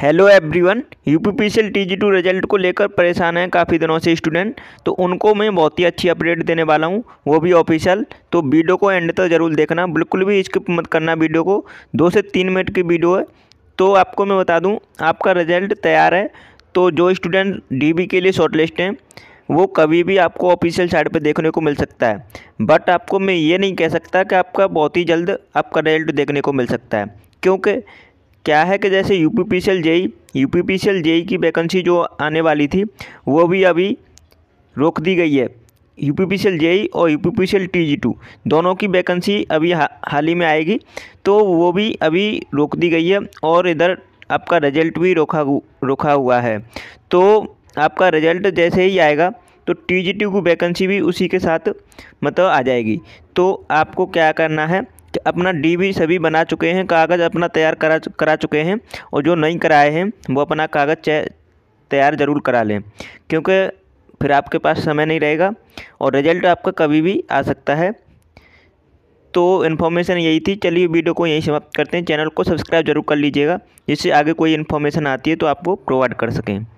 hello everyone UPPCL TG two result को लेकर परेशान हैं काफ़ी दिनों से स्टूडेंट तो उनको मैं बहुत ही अच्छी अपडेट देने वाला हूं वो भी ऑफिशियल तो वीडियो को एंड तक ज़रूर देखना बिल्कुल भी स्किप मत करना वीडियो को दो से तीन मिनट की वीडियो है तो आपको मैं बता दूँ आपका रिजल्ट तैयार है तो जो स्टूडेंट डी के लिए शॉर्टलिस्ट हैं वो कभी भी आपको ऑफिशियल साइड पर देखने को मिल सकता है बट आपको मैं ये नहीं कह सकता कि आपका बहुत ही जल्द आपका रिजल्ट देखने को मिल सकता है क्योंकि क्या है कि जैसे U P P C L JE U P P C L JE की वैकेंसी जो आने वाली थी वो भी अभी रोक दी गई है U P P C L JE और U P P C L T G two दोनों की वैकेंसी अभी हा, हाल ही में आएगी तो वो भी अभी रोक दी गई है और इधर आपका रिजल्ट भी रोका रोका हुआ है तो आपका रिजल्ट जैसे ही आएगा तो टी जी टू की वैकेंसी भी उसी के साथ मतलब आ जाएगी तो आपको क्या करना है अपना डी भी सभी बना चुके हैं कागज़ अपना तैयार करा करा चुके हैं और जो नहीं कराए हैं वो अपना कागज़ तैयार ज़रूर करा लें क्योंकि फिर आपके पास समय नहीं रहेगा और रिजल्ट आपका कभी भी आ सकता है तो इन्फॉर्मेशन यही थी चलिए वीडियो को यहीं समाप्त करते हैं चैनल को सब्सक्राइब जरूर कर लीजिएगा जिससे आगे कोई इन्फॉर्मेशन आती है तो आपको प्रोवाइड कर सकें